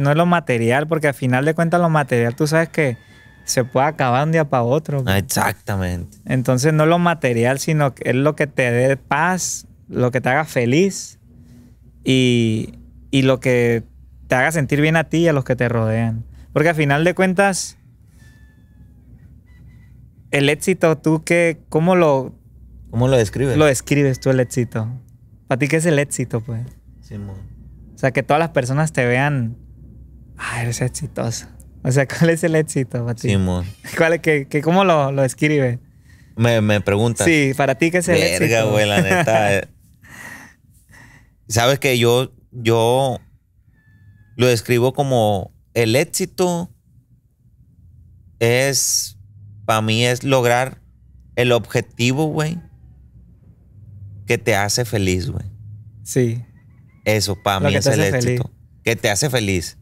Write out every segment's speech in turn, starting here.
no es lo material, porque al final de cuentas lo material, tú sabes que se puede acabar un día para otro. Ah, exactamente. Entonces no es lo material, sino que es lo que te dé paz, lo que te haga feliz y, y lo que te haga sentir bien a ti y a los que te rodean. Porque al final de cuentas, el éxito, tú que, ¿cómo lo... ¿Cómo lo describes? Lo describes tú el éxito. ¿Para ti qué es el éxito, pues? Sí, o sea, que todas las personas te vean ah, eres exitoso. O sea, ¿cuál es el éxito para ¿Cómo lo, escribe? Me, me preguntan. Sí, para ti, ¿qué es el éxito? Verga, güey, la neta. Eh. Sabes que yo, yo lo escribo como el éxito es, para mí es lograr el objetivo, güey, que te hace feliz, güey. Sí. Eso, para mí es el éxito. Que te hace feliz.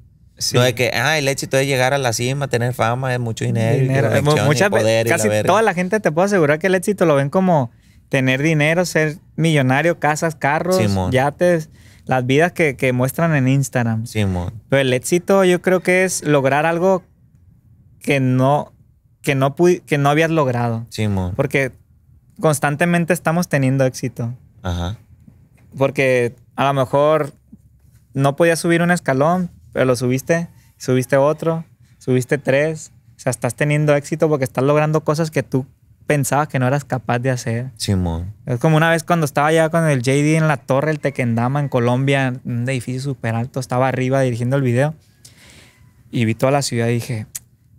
No es que, ah, el éxito es llegar a la cima, tener fama, es mucho dinero. Muchas casi toda la gente te puedo asegurar que el éxito lo ven como tener dinero, ser millonario, casas, carros, yates, las vidas que, que muestran en Instagram. Pero el éxito yo creo que es lograr algo que no, que no, que no habías logrado. Porque constantemente estamos teniendo éxito. Porque a lo mejor no podías subir un escalón, pero lo subiste, subiste otro, subiste tres. O sea, estás teniendo éxito porque estás logrando cosas que tú pensabas que no eras capaz de hacer. Simón. es como una vez cuando estaba ya con el JD en la torre, el Tequendama en Colombia, un edificio súper alto, estaba arriba dirigiendo el video. Y vi toda la ciudad y dije,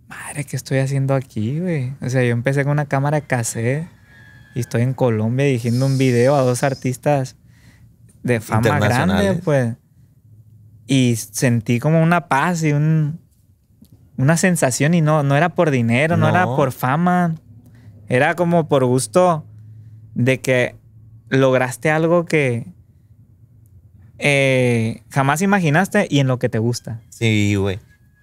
madre, ¿qué estoy haciendo aquí, güey? O sea, yo empecé con una cámara cassette y estoy en Colombia dirigiendo un video a dos artistas de fama grande, pues y sentí como una paz y una sensación y no, no era por dinero, no. era por fama, era como por gusto de que lograste algo que eh, jamás imaginaste y en lo que te gusta. Sí, güey.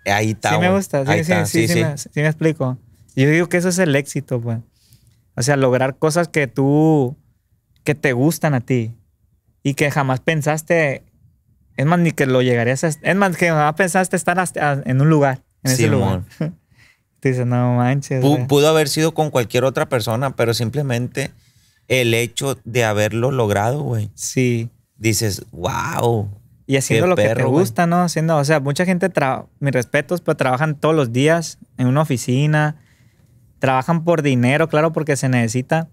Ahí está. Sí me gusta, sí, sí, sí, sí, me, explico. Yo digo que eso es el éxito, pues. O sea, lograr cosas que tú, que te gustan a ti y que jamás pensaste es más, ni que lo llegarías a... Es más, que más pensaste estar en un lugar, en ese lugar. Te dice, no manches. pudo haber sido con cualquier otra persona, pero simplemente el hecho de haberlo logrado, güey. Sí. Dices, wow. Y haciendo lo que te gusta, ¿no? Haciendo, o sea, mucha gente, mis respetos, pero trabajan todos los días en una oficina, trabajan por dinero, claro, porque se necesita,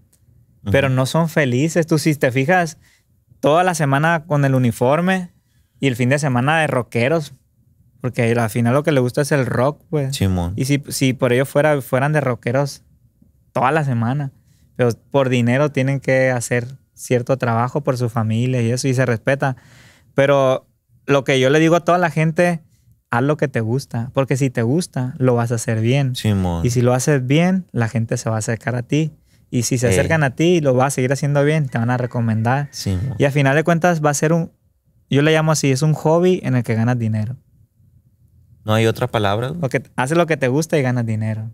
pero no son felices. Tú, si te fijas, toda la semana con el uniforme, y el fin de semana de rockeros. Porque al final lo que le gusta es el rock, pues. Simón. Y si, por ello fuera, fueran de rockeros toda la semana. Pero por dinero tienen que hacer cierto trabajo por su familia y eso, y se respeta. Pero lo que yo le digo a toda la gente, haz lo que te gusta, porque si te gusta, lo vas a hacer bien. Simón. Y si lo haces bien, la gente se va a acercar a ti. Y si se acercan a ti y lo vas a seguir haciendo bien, te van a recomendar. Simón. Y al final de cuentas va a ser un, yo le llamo así, es un hobby en el que ganas dinero. No hay otra palabra. haces lo que te gusta y ganas dinero.